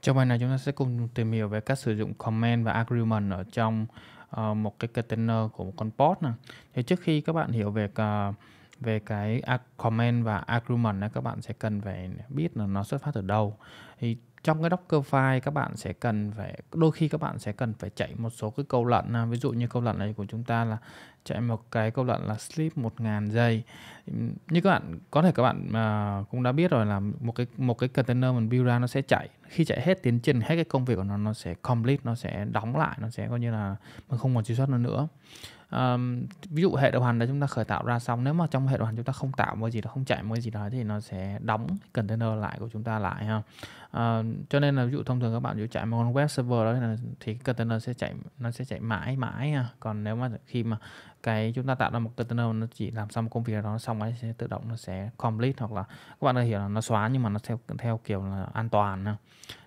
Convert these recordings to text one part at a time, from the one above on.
Trong bài này chúng ta sẽ cùng tìm hiểu về cách sử dụng comment và argument ở trong uh, một cái container của một con pod này. Thì trước khi các bạn hiểu về uh, về cái comment và argument này các bạn sẽ cần phải biết là nó xuất phát từ đâu. Thì trong cái Docker file các bạn sẽ cần phải đôi khi các bạn sẽ cần phải chạy một số cái câu lệnh à, ví dụ như câu lệnh này của chúng ta là chạy một cái câu lệnh là sleep 1000 giây như các bạn có thể các bạn à, cũng đã biết rồi là một cái một cái container mình build ra nó sẽ chạy khi chạy hết tiến trình hết cái công việc của nó nó sẽ complete nó sẽ đóng lại nó sẽ coi như là mình không còn truy xuất nó nữa um, ví dụ hệ điều hành đó chúng ta khởi tạo ra xong nếu mà trong hệ điều hành chúng ta không tạo một gì nó không chạy một gì đó thì nó sẽ đóng container lại của chúng ta lại ha Ờ, cho nên là ví dụ thông thường các bạn ví dụ chạy một con web server đó thì container sẽ chạy nó sẽ chạy mãi mãi ha. còn nếu mà khi mà cái chúng ta tạo ra một container nó chỉ làm xong công việc đó xong ấy sẽ tự động nó sẽ complete hoặc là các bạn đã hiểu là nó xóa nhưng mà nó theo theo kiểu là an toàn ha.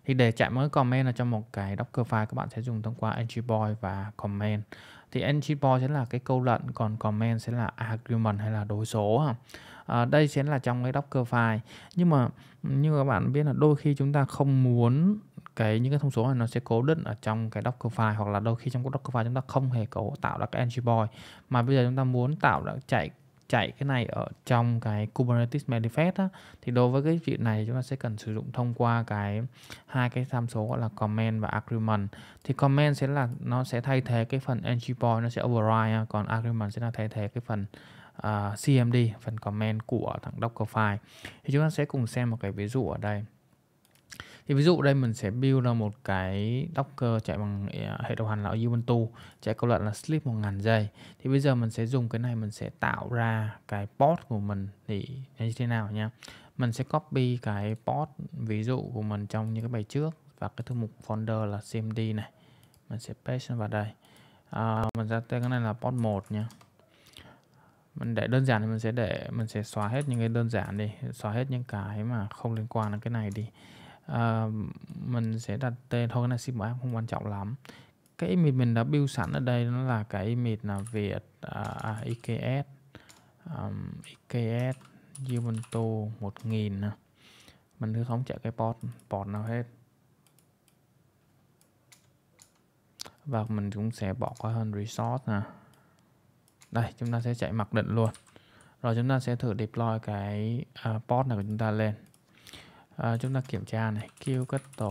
thì để chạy mỗi comment là trong một cái docker file các bạn sẽ dùng thông qua entry point và comment thì entry point sẽ là cái câu lệnh còn comment sẽ là argument hay là đối số ha à, đây sẽ là trong cái Docker file nhưng mà như các bạn biết là đôi khi chúng ta không muốn cái những cái thông số này nó sẽ cố định ở trong cái Docker file hoặc là đôi khi trong cái Docker file chúng ta không hề cấu tạo ra cái entry mà bây giờ chúng ta muốn tạo ra chạy chạy cái này ở trong cái Kubernetes manifest á, thì đối với cái chuyện này chúng ta sẽ cần sử dụng thông qua cái hai cái tham số gọi là comment và agreement thì comment sẽ là nó sẽ thay thế cái phần entry point nó sẽ override còn agreement sẽ là thay thế cái phần uh, à, CMD phần comment của thằng docker file thì chúng ta sẽ cùng xem một cái ví dụ ở đây thì ví dụ đây mình sẽ build ra một cái Docker chạy bằng à, hệ điều hành là Ubuntu chạy câu lệnh là sleep 1000 giây thì bây giờ mình sẽ dùng cái này mình sẽ tạo ra cái port của mình thì như thế nào nhá mình sẽ copy cái port ví dụ của mình trong những cái bài trước và cái thư mục folder là cmd này mình sẽ paste vào đây à, mình ra tên cái này là port 1 nha mình để đơn giản thì mình sẽ để mình sẽ xóa hết những cái đơn giản đi xóa hết những cái mà không liên quan đến cái này đi à, mình sẽ đặt tên thôi cái này ship app không quan trọng lắm cái image mình đã build sẵn ở đây nó là cái image là việt à, à, IKS um, IKS Ubuntu 1000 nè mình cứ không chạy cái port port nào hết và mình cũng sẽ bỏ qua hơn resource nè đây chúng ta sẽ chạy mặc định luôn rồi chúng ta sẽ thử deploy cái uh, port này của chúng ta lên uh, chúng ta kiểm tra này kubectl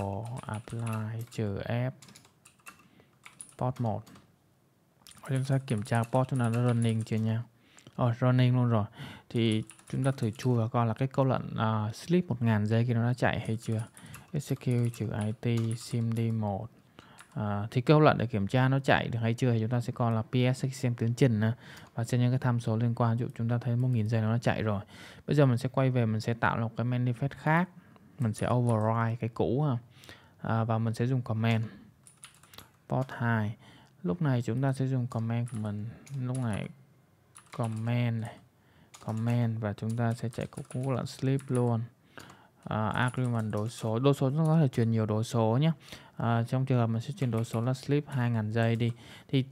apply trừ f port 1 rồi chúng ta kiểm tra port chúng ta nó running chưa nha oh running luôn rồi thì chúng ta thử chui vào coi là cái câu lệnh uh, sleep 1000 giây khi nó đã chạy hay chưa execute trừ it simd 1 Ờ, thì câu lệnh để kiểm tra nó chạy được hay chưa thì chúng ta sẽ coi là PS xem tiến trình và xem những cái tham số liên quan dụ chúng ta thấy 1.000 giây nó chạy rồi bây giờ mình sẽ quay về mình sẽ tạo một cái manifest khác mình sẽ override cái cũ ha à, và mình sẽ dùng comment, port 2 lúc này chúng ta sẽ dùng comment của mình lúc này comment này comment và chúng ta sẽ chạy cục cũ lận sleep luôn à, agreement đối số đối số nó có thể truyền nhiều đối số nhé à, trong trường hợp mình sẽ truyền đối số là sleep 2.000 giây đi thì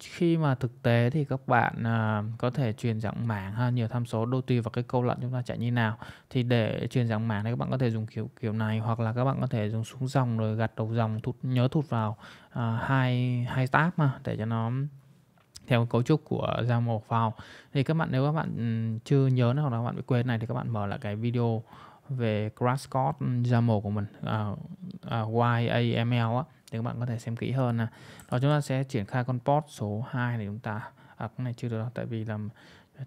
khi mà thực tế thì các bạn à, có thể truyền dạng mảng ha nhiều tham số đô tùy vào cái câu lệnh chúng ta chạy như nào thì để truyền dạng mảng thì các bạn có thể dùng kiểu kiểu này hoặc là các bạn có thể dùng xuống dòng rồi gạt đầu dòng thụt nhớ thụt vào à, hai hai tab mà để cho nó theo cấu trúc của giao màu vào. thì các bạn nếu các bạn ừ, chưa nhớ hoặc là các bạn bị quên này thì các bạn mở lại cái video về crash code ừ, YAML của mình uh, à, uh, à, YAML á thì các bạn có thể xem kỹ hơn nè. Đó chúng ta sẽ triển khai con port số 2 này chúng ta à, cái này chưa được tại vì là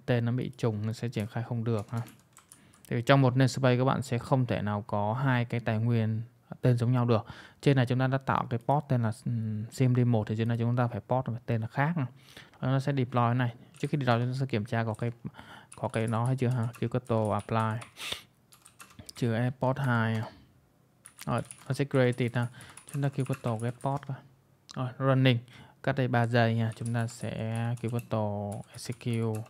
tên nó bị trùng nó sẽ triển khai không được ha. Thì trong một namespace các bạn sẽ không thể nào có hai cái tài nguyên tên giống nhau được. Trên này chúng ta đã tạo cái port tên là ừ, CMD1 thì trên này chúng ta phải port một tên là khác. Nó sẽ deploy này. Trước khi đi deploy chúng ta sẽ kiểm tra có cái có cái nó hay chưa ha, kêu auto apply chữ airport 2 à? rồi nó sẽ created ha. chúng ta kêu có tổ airport rồi running cách đây 3 giây nha chúng ta sẽ kêu có tổ execute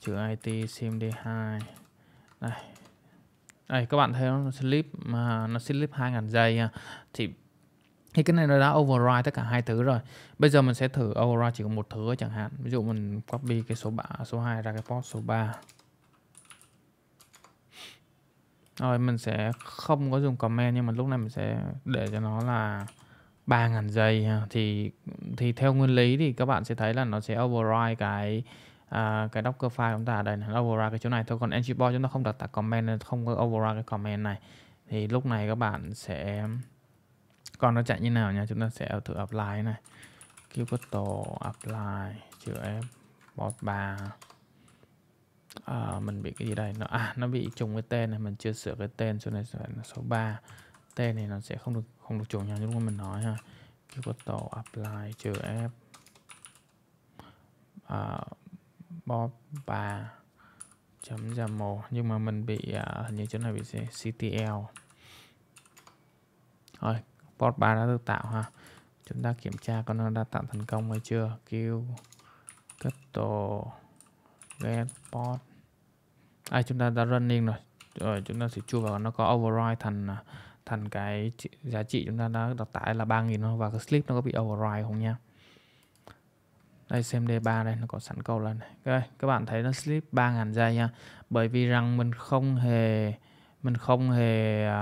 chữ it cmd 2 này đây các bạn thấy nó slip mà nó slip 2000 giây nha. thì thì cái này nó đã override tất cả hai thứ rồi bây giờ mình sẽ thử override chỉ có một thứ chẳng hạn ví dụ mình copy cái số 3 số 2 ra cái port số 3 rồi mình sẽ không có dùng comment nhưng mà lúc này mình sẽ để cho nó là 3.000 giây thì thì theo nguyên lý thì các bạn sẽ thấy là nó sẽ override cái à, cái Docker file chúng ta ở đây này, nó override cái chỗ này thôi còn Ansible chúng ta không đặt tại comment nên không có override cái comment này thì lúc này các bạn sẽ còn nó chạy như nào nha chúng ta sẽ thử apply này kubectl apply chữ f bot 3 à, mình bị cái gì đây nó à nó bị trùng với tên này mình chưa sửa cái tên số này phải là số 3 tên này nó sẽ không được không được trùng nhau như lúc mình nói ha cái có tổ apply trừ f à, bob 3 chấm ra nhưng mà mình bị à, hình như chỗ này bị ctl rồi bot 3 đã được tạo ha chúng ta kiểm tra con nó đã tạo thành công hay chưa kêu capital ai à, chúng ta đã running rồi rồi chúng ta sẽ chui vào nó có override thành à, thành cái giá trị chúng ta đã đặt tải là 3.000 và cái slip nó có bị override không nha đây xem D3 đây nó có sẵn câu lần này okay. các bạn thấy nó slip 3.000 giây nha bởi vì rằng mình không hề mình không hề uh,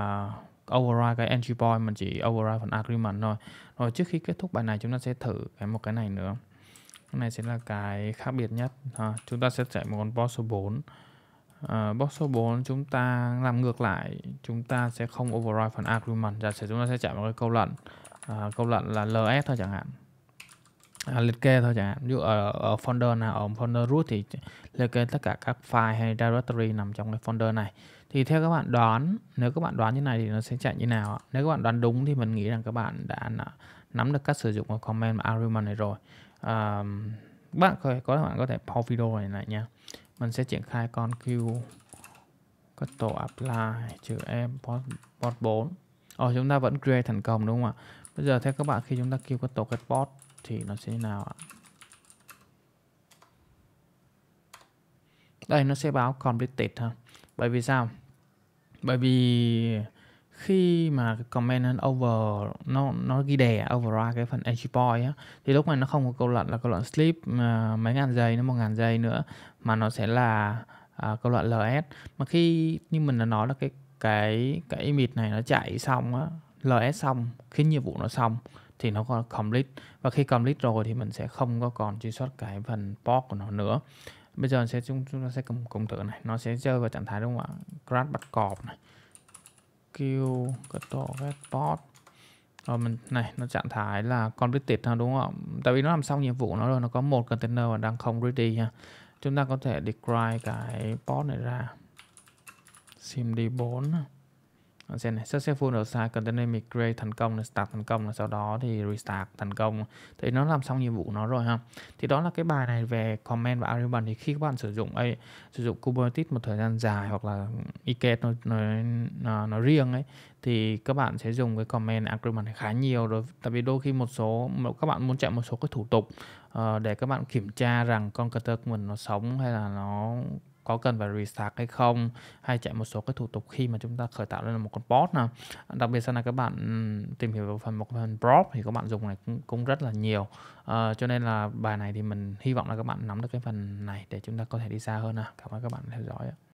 override cái entry point mình chỉ override phần agreement thôi rồi trước khi kết thúc bài này chúng ta sẽ thử cái một cái này nữa cái này sẽ là cái khác biệt nhất ha. Ờ, chúng ta sẽ chạy một con box số 4 à, box số 4 chúng ta làm ngược lại chúng ta sẽ không override phần argument giả sử chúng ta sẽ chạy một cái câu lệnh à, ờ, câu lệnh là ls thôi chẳng hạn à, liệt kê thôi chẳng hạn ví dụ ở, ở folder nào ở folder root thì liệt kê tất cả các file hay directory nằm trong cái folder này thì theo các bạn đoán nếu các bạn đoán như này thì nó sẽ chạy như nào nếu các bạn đoán đúng thì mình nghĩ rằng các bạn đã nắm được cách sử dụng của comment argument này rồi um, bạn có có bạn có thể pause video này lại nha mình sẽ triển khai con Q có tổ apply chữ em post port 4 oh ờ, chúng ta vẫn create thành công đúng không ạ bây giờ theo các bạn khi chúng ta kêu có tổ cái post thì nó sẽ như nào ạ đây nó sẽ báo completed ha bởi vì sao bởi vì khi mà comment over nó nó ghi đè override cái phần entry point á thì lúc này nó không có câu lệnh là câu lệnh sleep uh, mấy ngàn giây nó một ngàn giây nữa mà nó sẽ là uh, câu lệnh ls mà khi như mình đã nói là cái cái cái image này nó chạy xong á ls xong khi nhiệm vụ nó xong thì nó còn complete và khi complete rồi thì mình sẽ không có còn truy xuất cái phần port của nó nữa bây giờ sẽ chúng, chúng ta sẽ cùng cùng thử này nó sẽ rơi vào trạng thái đúng không ạ crash bắt cọp này skill cái tổ report rồi ờ, mình này nó trạng thái là con completed ha đúng không tại vì nó làm xong nhiệm vụ nó rồi nó có một container và đang không ready ha chúng ta có thể decry cái port này ra sim d bốn xem này successful start container migrate thành công là start thành công là sau đó thì restart thành công thì nó làm xong nhiệm vụ nó rồi ha thì đó là cái bài này về comment và argument thì khi các bạn sử dụng ấy sử dụng Kubernetes một thời gian dài hoặc là EKS nó, nó, nó, nó riêng ấy thì các bạn sẽ dùng cái comment argument khá nhiều rồi tại vì đôi khi một số các bạn muốn chạy một số cái thủ tục uh, để các bạn kiểm tra rằng con container của mình nó sống hay là nó có cần phải restart hay không hay chạy một số cái thủ tục khi mà chúng ta khởi tạo lên một con bot nào đặc biệt sau này các bạn tìm hiểu về phần một phần prop thì các bạn dùng này cũng, cũng rất là nhiều à, cho nên là bài này thì mình hy vọng là các bạn nắm được cái phần này để chúng ta có thể đi xa hơn nào cảm ơn các bạn theo dõi